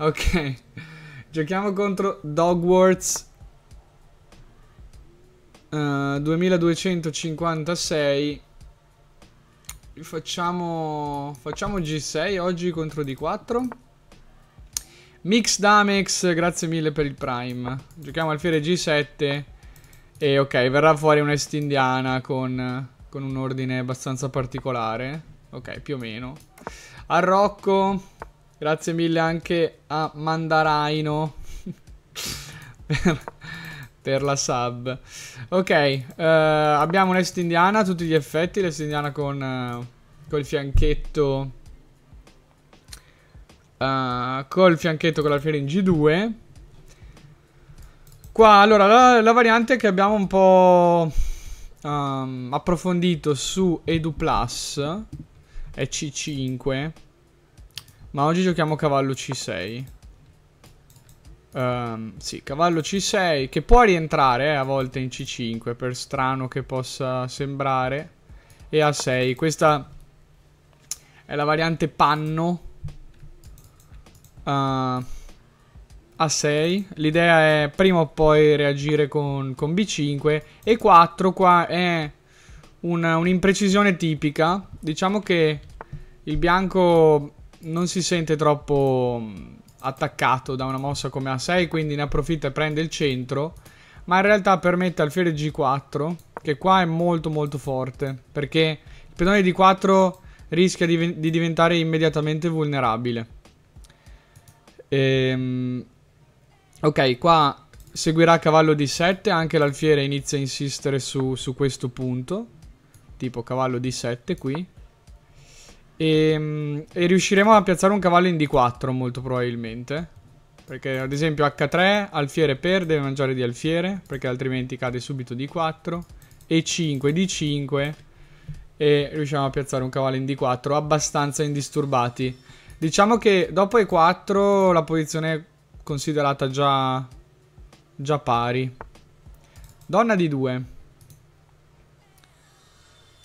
Ok. Giochiamo contro Dogwarts. Uh, eh, 2256. Facciamo, facciamo G6 oggi contro D4. Mix Damex, grazie mille per il Prime. Giochiamo alfiere G7. E ok, verrà fuori un'est indiana con, con un ordine abbastanza particolare. Ok, più o meno. Arrocco. Grazie mille anche a Mandaraino per, per la sub. Ok, uh, abbiamo l'est indiana a tutti gli effetti, l'est indiana con uh, col fianchetto uh, col fianchetto con l'alfiere in G2. Qua, allora, la, la, variante che abbiamo un po' um, approfondito su Edu Plus è C5 ma oggi giochiamo cavallo C6. Um, ehm, sì, cavallo C6 che può rientrare eh, a volte in C5 per strano che possa sembrare. E A6. Questa è la variante panno. Uh, ehm, A6. L'idea è prima o poi reagire con, con B5. E 4 qua è un'imprecisione un tipica. Diciamo che il bianco non si sente troppo mm, attaccato da una mossa come A6, quindi ne approfitta e prende il centro, ma in realtà permette al alfiere G4, che qua è molto molto forte, perché il pedone di 4 rischia di, di diventare immediatamente vulnerabile. Ehm, ok, qua seguirà cavallo D7, anche l'alfiere inizia a insistere su, su questo punto, tipo cavallo D7 qui. E, ehm, e, riusciremo a piazzare un cavallo in D4 molto probabilmente. Perché ad esempio H3, alfiere per, deve mangiare di alfiere, perché altrimenti cade subito D4. E5, D5. E riusciamo a piazzare un cavallo in D4 abbastanza indisturbati. Diciamo che dopo E4 la posizione è considerata già, già pari. Donna D2.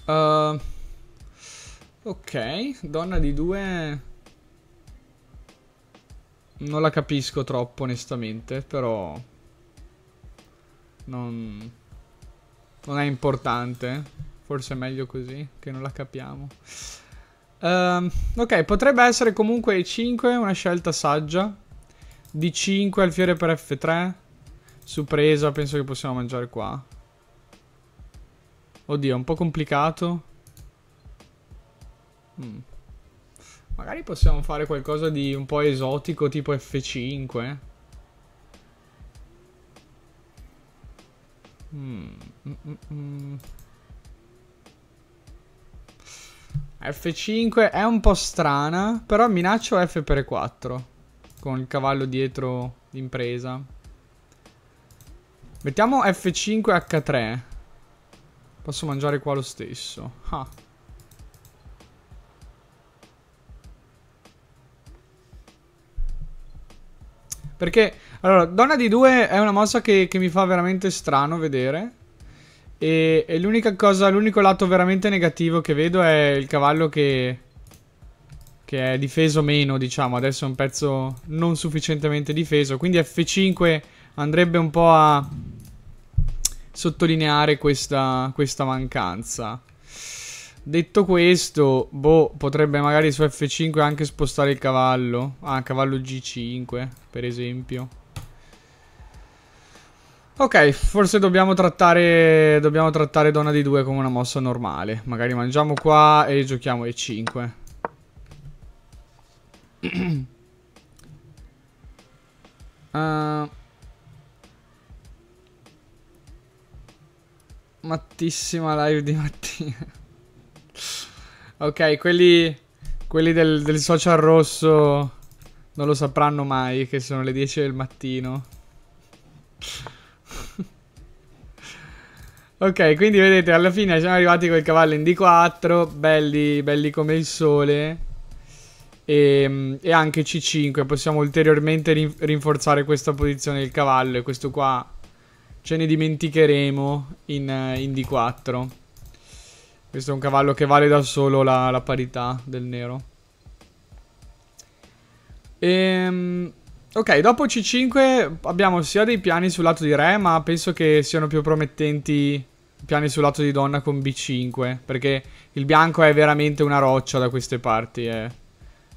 Ehm... Uh, Ok, donna di due... Non la capisco troppo, onestamente, però... Non... Non è importante. Forse è meglio così, che non la capiamo. Um, ok, potrebbe essere comunque 5, una scelta saggia. d 5 alfiere per F3. Su presa penso che possiamo mangiare qua. Oddio, è un po' complicato. Mm. Magari possiamo fare qualcosa di un po' esotico tipo F5. Mm, mm, mm, F5 è un po' strana, però minaccio F per 4 con il cavallo dietro l'impresa. Mettiamo F5 H3. Posso mangiare qua lo stesso. Ah. Perché, allora, Donna di 2 è una mossa che, che mi fa veramente strano vedere. E, e l'unica cosa, l'unico lato veramente negativo che vedo è il cavallo che... Che è difeso meno, diciamo. Adesso è un pezzo non sufficientemente difeso. Quindi F5 andrebbe un po' a sottolineare questa, questa mancanza. Detto questo, boh, potrebbe magari su F5 anche spostare il cavallo. Ah, cavallo G5, per esempio. Ok, forse dobbiamo trattare, dobbiamo trattare Donna di 2 come una mossa normale. Magari mangiamo qua e giochiamo E5. uh... Ah. Mattissima live di mattina. Ok, quelli, quelli del, del, social rosso non lo sapranno mai che sono le 10 del mattino. ok, quindi vedete, alla fine siamo arrivati col cavallo in D4, belli, belli come il sole. E, ehm, e anche C5, possiamo ulteriormente rinforzare questa posizione del cavallo e questo qua ce ne dimenticheremo in, in D4. Questo è un cavallo che vale da solo la, la parità del nero. Ehm... Ok, dopo C5 abbiamo sia dei piani sul lato di re, ma penso che siano più promettenti i piani sul lato di donna con B5, perché il bianco è veramente una roccia da queste parti, è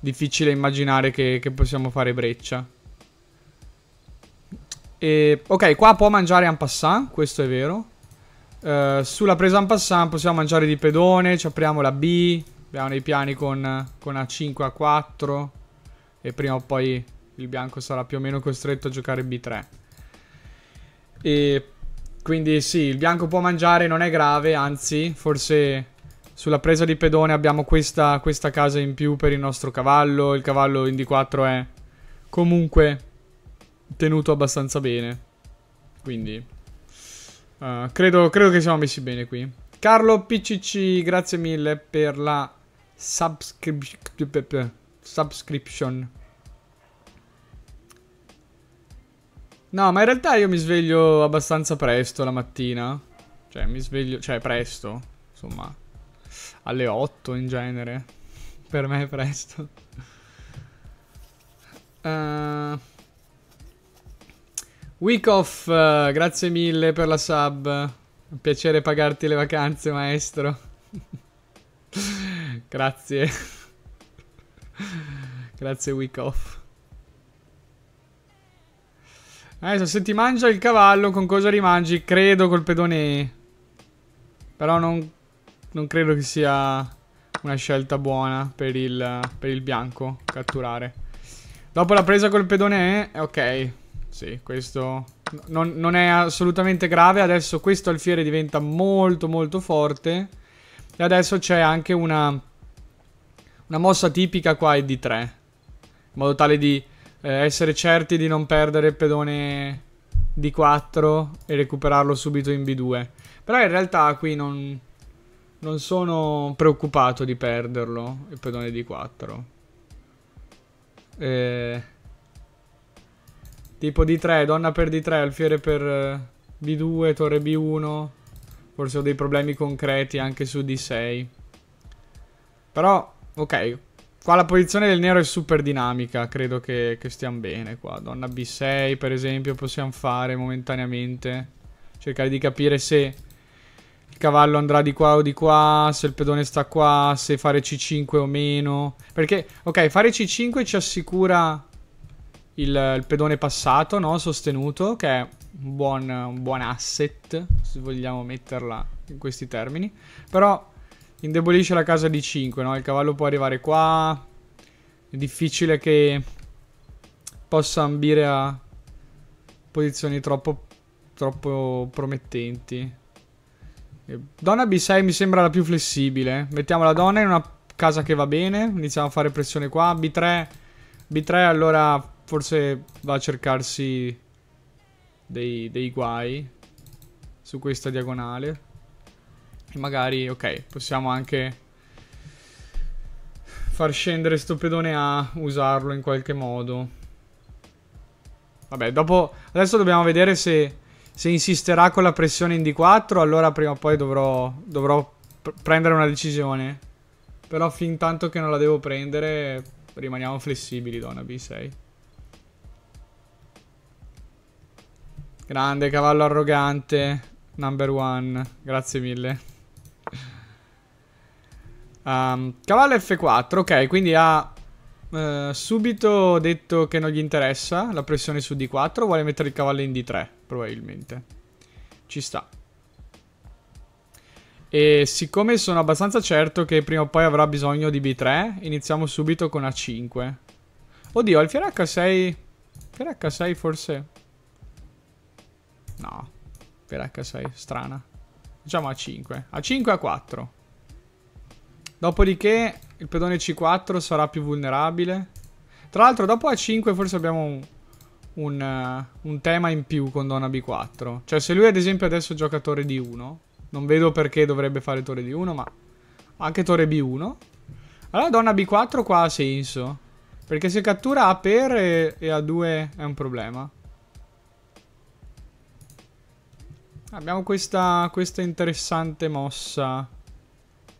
difficile immaginare che, che possiamo fare breccia. E, ok, qua può mangiare en passant, questo è vero. Eh, sulla presa en passant possiamo mangiare di pedone, ci apriamo la B, abbiamo dei piani con, con A5, A4 e prima o poi il bianco sarà più o meno costretto a giocare B3. E quindi sì, il bianco può mangiare, non è grave, anzi, forse sulla presa di pedone abbiamo questa, questa casa in più per il nostro cavallo, il cavallo in D4 è comunque tenuto abbastanza bene, quindi... Uh, credo, credo che siamo messi bene qui. Carlo PCC, grazie mille per la subscrip subscription. No, ma in realtà io mi sveglio abbastanza presto la mattina. Cioè, mi sveglio... Cioè, presto. Insomma, alle 8 in genere. Per me è presto. Ehm... Uh... Week off, eh, grazie mille per la sub. Un piacere pagarti le vacanze, maestro. grazie. grazie, week off. Adesso, se ti mangia il cavallo, con cosa rimangi? Credo col pedone. Però non, non credo che sia una scelta buona per il, per il bianco catturare. Dopo la presa col pedone, eh, ok. Sì, questo non, non, è assolutamente grave. Adesso questo alfiere diventa molto molto forte. E adesso c'è anche una, una mossa tipica qua e di 3. In modo tale di eh, essere certi di non perdere il pedone di 4 e recuperarlo subito in B2. Però in realtà qui non, non sono preoccupato di perderlo, il pedone di 4. Eh... Tipo D3, donna per D3, alfiere per eh, B2, torre B1. Forse ho dei problemi concreti anche su D6. Però, ok. Qua la posizione del nero è super dinamica. Credo che, che stiamo bene qua. Donna B6, per esempio, possiamo fare momentaneamente. Cercare di capire se il cavallo andrà di qua o di qua, se il pedone sta qua, se fare C5 o meno. Perché, ok, fare C5 ci assicura il, il pedone passato, no? Sostenuto, che è un buon, un buon asset, se vogliamo metterla in questi termini. Però indebolisce la casa di 5, no? Il cavallo può arrivare qua. È difficile che possa ambire a posizioni troppo, troppo promettenti. Donna B6 mi sembra la più flessibile. Mettiamo la donna in una casa che va bene. Iniziamo a fare pressione qua. B3, B3 allora forse va a cercarsi dei, dei guai su questa diagonale. E magari, ok, possiamo anche far scendere sto pedone A, usarlo in qualche modo. Vabbè, dopo... Adesso dobbiamo vedere se, se insisterà con la pressione in D4, allora prima o poi dovrò, dovrò pr prendere una decisione. Però fin tanto che non la devo prendere, rimaniamo flessibili, donna B6. Grande cavallo arrogante. Number one. Grazie mille. Um, cavallo F4. Ok, quindi ha Uh, subito detto che non gli interessa la pressione su D4, vuole mettere il cavallo in D3, probabilmente. Ci sta. E siccome sono abbastanza certo che prima o poi avrà bisogno di B3, iniziamo subito con A5. Oddio, il fiere H6... Fiere H6 forse... No, per H6, strana. Facciamo A5. A5 A4. Dopodiché il pedone C4 sarà più vulnerabile. Tra l'altro dopo A5 forse abbiamo un, un, un, tema in più con donna B4. Cioè se lui ad esempio adesso gioca torre D1, non vedo perché dovrebbe fare torre D1, ma anche torre B1. Allora donna B4 qua ha senso. Perché se cattura A per e, e A2 è un problema. Abbiamo questa, questa interessante mossa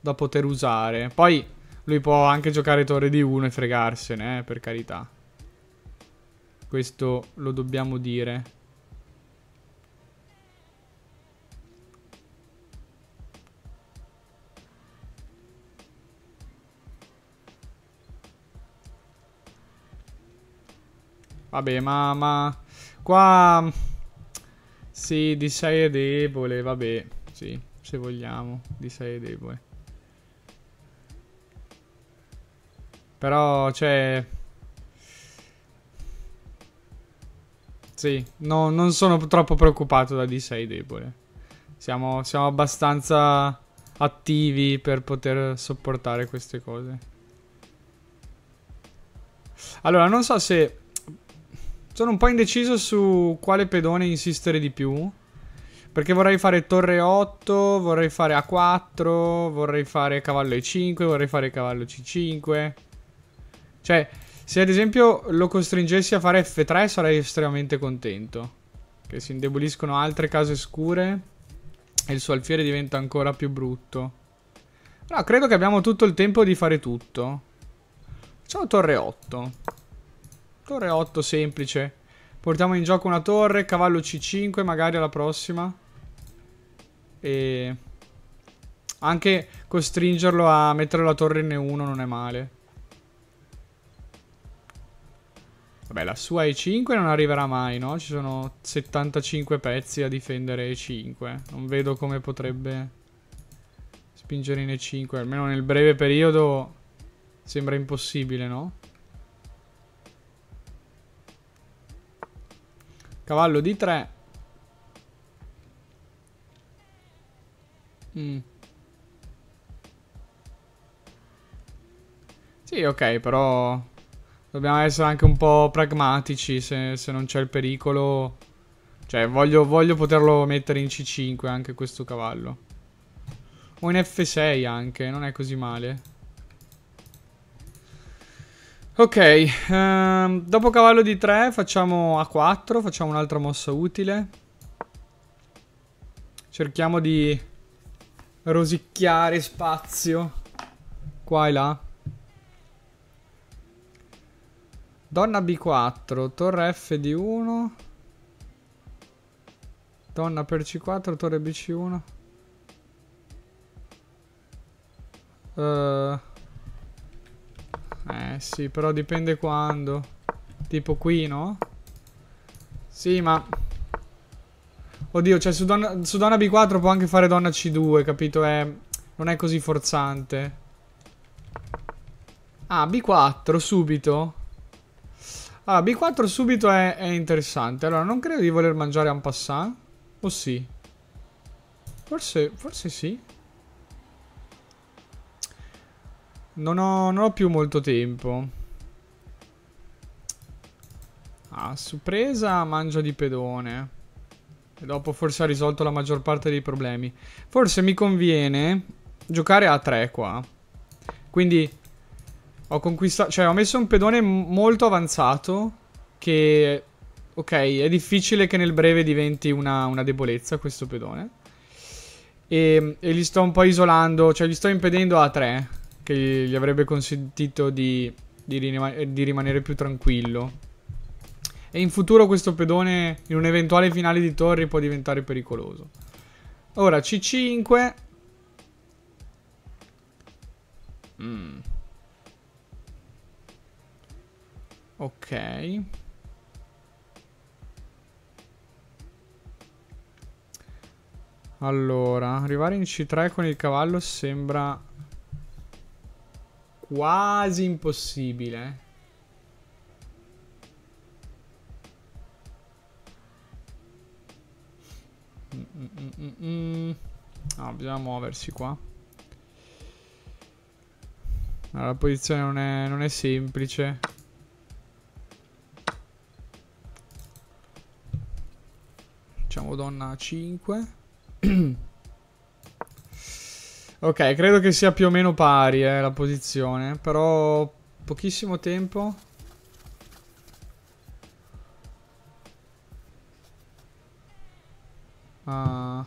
da poter usare. Poi lui può anche giocare torre di 1 e fregarsene, eh, per carità. Questo lo dobbiamo dire. Vabbè, ma... ma... Qua... Sì, di 6 è debole, vabbè. Sì, se vogliamo, di 6 è debole. Però, cioè... Sì, no, non sono troppo preoccupato da D6 debole. Siamo, siamo abbastanza attivi per poter sopportare queste cose. Allora, non so se sono un po' indeciso su quale pedone insistere di più. Perché vorrei fare torre 8, vorrei fare A4, vorrei fare cavallo E5, vorrei fare cavallo C5. Cioè, se ad esempio lo costringessi a fare F3 sarei estremamente contento. Che si indeboliscono altre case scure e il suo alfiere diventa ancora più brutto. No, credo che abbiamo tutto il tempo di fare tutto. Facciamo torre 8. Torre 8 semplice. Portiamo in gioco una torre, cavallo C5 magari alla prossima. E anche costringerlo a mettere la torre in E1 non è male. Vabbè, la sua E5 non arriverà mai, no? Ci sono 75 pezzi a difendere E5. Non vedo come potrebbe spingere in E5. Almeno nel breve periodo sembra impossibile, no? Cavallo di 3. Mm. Sì, ok, però dobbiamo essere anche un po' pragmatici se, se non c'è il pericolo. Cioè, voglio, voglio poterlo mettere in C5 anche questo cavallo. O in F6 anche, non è così male. Ok, ehm, dopo cavallo di 3 facciamo A4, facciamo un'altra mossa utile. Cerchiamo di rosicchiare spazio qua e là. Donna B4, torre F di 1. Donna per C4, torre BC1. Ehm... Eh sì, però dipende quando. Tipo qui, no? Sì, ma... Oddio, cioè su donna, su donna B4 può anche fare donna C2, capito? È... non è così forzante. Ah, B4 subito? Ah, B4 subito è, è interessante. Allora, non credo di voler mangiare un passant. O sì? Forse, forse sì. Non ho, non ho più molto tempo. Ah, su presa mangia di pedone. E dopo forse ha risolto la maggior parte dei problemi. Forse mi conviene giocare a 3 qua. Quindi ho conquistato... Cioè, ho messo un pedone molto avanzato che... Ok, è difficile che nel breve diventi una, una debolezza questo pedone. E, ehm, e, li sto un po' isolando, cioè gli sto impedendo a 3 che gli avrebbe consentito di, di, rim- di rimanere più tranquillo. E in futuro questo pedone in un eventuale finale di torri può diventare pericoloso. Ora C5 Mm. Ok. Allora, arrivare in C3 con il cavallo sembra quasi impossibile. Mm, mm, mm, mm, no, bisogna muoversi qua. Allora, la posizione non è, non è semplice. Facciamo donna 5. Ok, credo che sia più o meno pari eh, la posizione, però pochissimo tempo. Ah.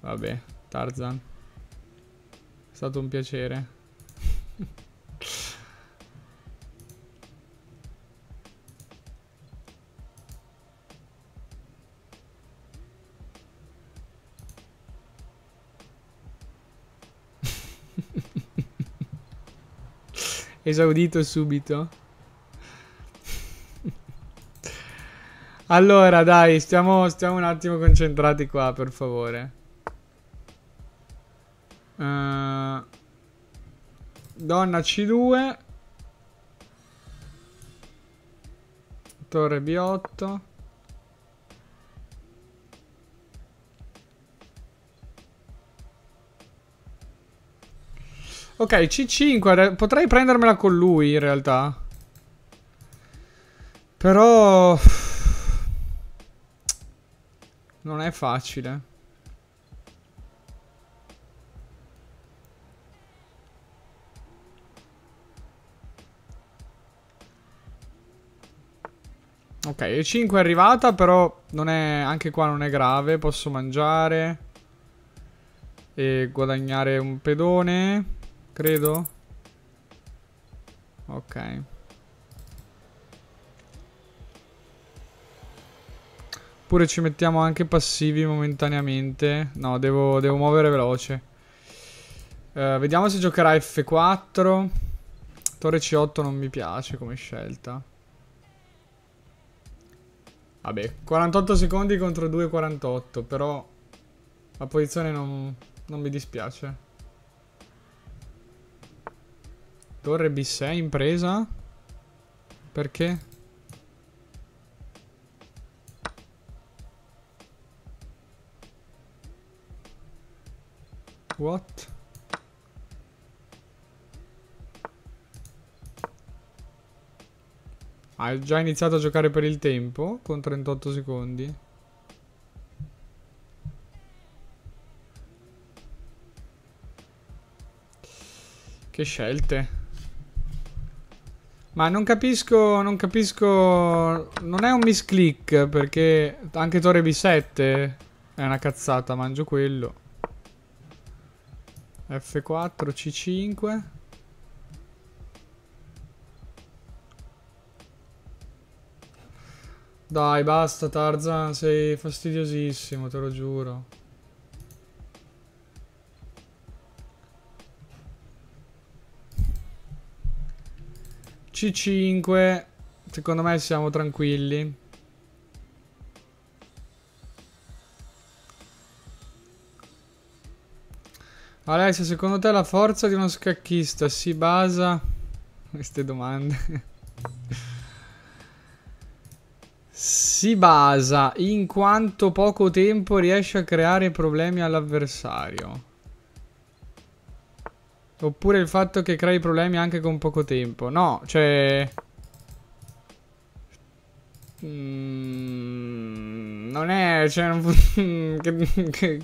Vabbè, Tarzan. È stato un piacere. esaudito subito. allora, dai, stiamo, stiamo un attimo concentrati qua, per favore. Uh, donna C2. Torre B8. Ok, C5, potrei prendermela con lui in realtà. Però... Non è facile. Ok, E5 è arrivata, però non è, anche qua non è grave. Posso mangiare e guadagnare un pedone. Credo. Ok. Oppure ci mettiamo anche passivi momentaneamente. No, devo, devo muovere veloce. Eh, vediamo se giocherà F4. Torre C8 non mi piace come scelta. Vabbè, 48 secondi contro 2,48, però la posizione non, non mi dispiace. Torre B6 in presa? Perché? What? Ha già iniziato a giocare per il tempo con 38 secondi. Che scelte. Ma non capisco, non capisco... Non è un misclick, perché anche torre B7 è una cazzata, mangio quello. F4, C5. Dai, basta Tarzan, sei fastidiosissimo, te lo giuro. 5 Secondo me siamo tranquilli. Alessia, secondo te la forza di uno scacchista si basa... Queste domande... si basa in quanto poco tempo riesce a creare problemi all'avversario. Oppure il fatto che crei problemi anche con poco tempo. No, cioè... Mm, non è... Cioè, non... che,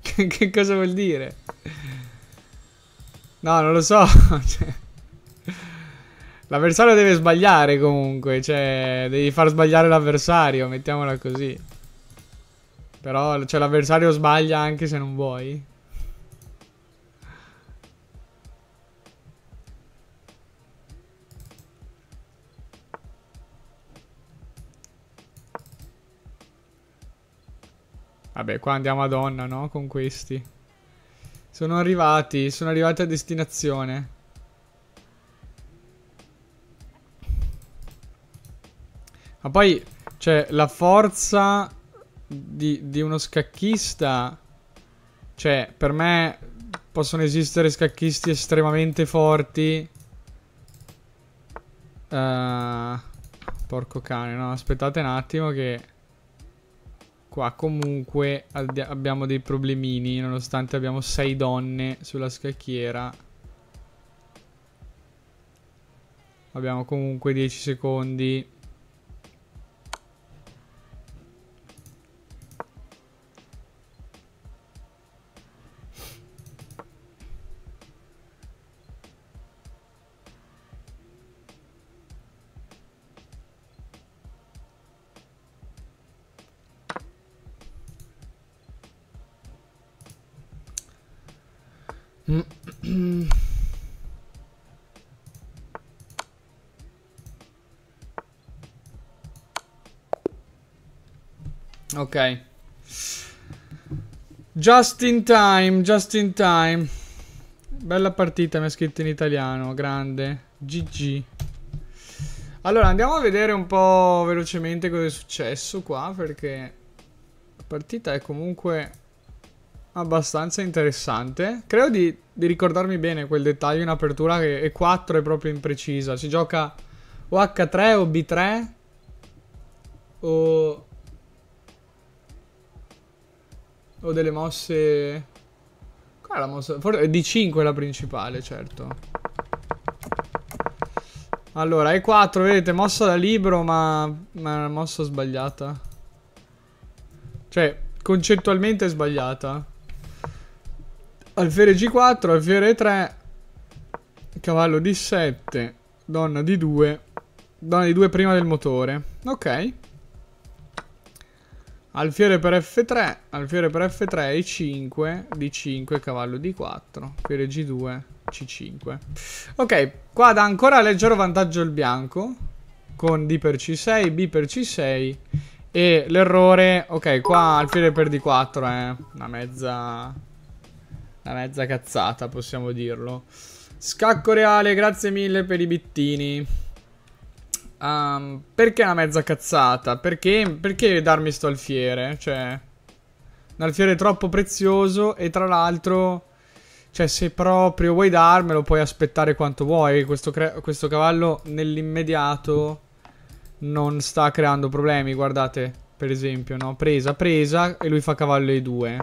che, che, cosa vuol dire? No, non lo so. L'avversario cioè, deve sbagliare comunque. Cioè, devi far sbagliare l'avversario, mettiamola così. Però, cioè, l'avversario sbaglia anche se non vuoi. Vabbè, qua andiamo a donna, no? Con questi. Sono arrivati, sono arrivati a destinazione. Ma poi, cioè, la forza di, di uno scacchista... Cioè, per me possono esistere scacchisti estremamente forti. Uh, porco cane, no? Aspettate un attimo che qua comunque abbiamo dei problemini nonostante abbiamo sei donne sulla scacchiera. Abbiamo comunque 10 secondi. Mm. Ok. Just in time, just in time. Bella partita, mi ha scritto in italiano, grande. GG. Allora, andiamo a vedere un po' velocemente cosa è successo qua, perché la partita è comunque abbastanza interessante. Credo di, di ricordarmi bene quel dettaglio in apertura che e 4 è proprio imprecisa. Si gioca o H3 o B3 o... o delle mosse... Qual è la mossa? Forse D5 è la principale, certo. Allora, E4, vedete, mossa da libro, ma, ma è una mossa sbagliata. Cioè, concettualmente è sbagliata. Alfiere G4, alfiere 3, cavallo d 7, donna d 2, donna d 2 prima del motore. Ok. Alfiere per F3, alfiere per F3 e 5, D5, cavallo D4, alfiere G2, C5. Ok, qua dà ancora leggero vantaggio il bianco, con D per C6, B per C6 e l'errore... Ok, qua alfiere per D4 è eh, una mezza una mezza cazzata, possiamo dirlo. Scacco reale, grazie mille per i bittini. Um, perché una mezza cazzata? Perché, perché darmi sto alfiere? Cioè, un alfiere troppo prezioso e tra l'altro... Cioè, se proprio vuoi darmelo, puoi aspettare quanto vuoi. Questo, questo cavallo nell'immediato non sta creando problemi. Guardate, per esempio, no? Presa, presa e lui fa cavallo e due.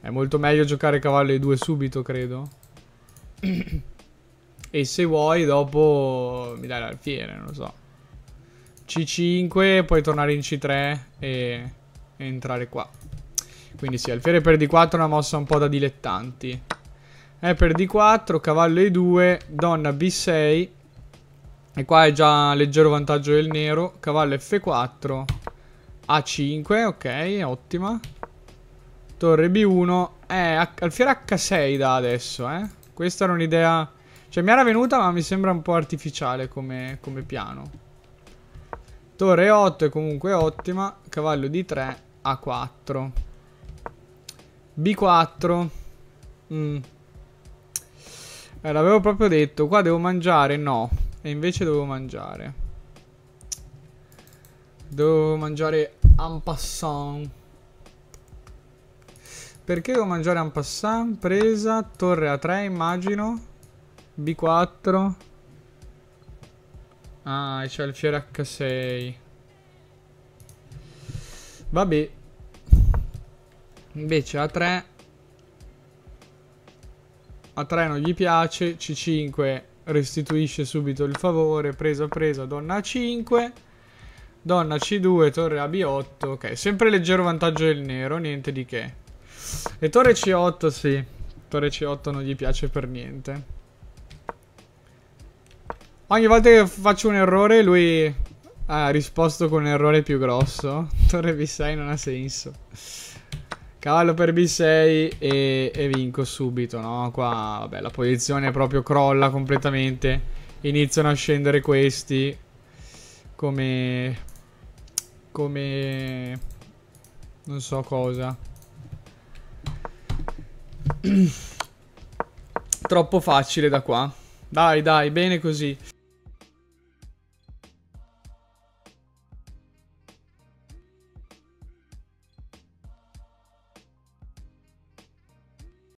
È molto meglio giocare cavallo e 2 subito, credo. e se vuoi, dopo mi dai l'alfiere, non lo so. C5, poi tornare in C3 e, e entrare qua. Quindi sì, alfiere per D4 è una mossa un po' da dilettanti. È per D4, cavallo E2, donna B6. E qua è già leggero vantaggio del nero. Cavallo F4, A5, ok, ottima. Torre B1. Eh, alfiere H6 da adesso, eh. Questa era un'idea... Cioè, mi era venuta, ma mi sembra un po' artificiale come, come piano. Torre 8 è comunque ottima. Cavallo d 3 A4. B4. Mm. Eh, l'avevo proprio detto. Qua devo mangiare? No. E invece devo mangiare. Devo mangiare en passant. Perché devo mangiare un passant? Presa, torre A3 immagino. B4. Ah, c'è il fiore H6. Vabbè. Invece A3. A3 non gli piace. C5 restituisce subito il favore. Presa, presa, donna A5. Donna C2, torre AB8. Ok, sempre leggero vantaggio del nero, niente di che. E torre C8, sì. Torre C8 non gli piace per niente. Ogni volta che faccio un errore, lui ha risposto con un errore più grosso. Torre B6 non ha senso. Cavallo per B6 e, e vinco subito, no? Qua, vabbè, la posizione proprio crolla completamente. Iniziano a scendere questi. Come... Come... Non so cosa. Troppo facile da qua. Dai, dai, bene così.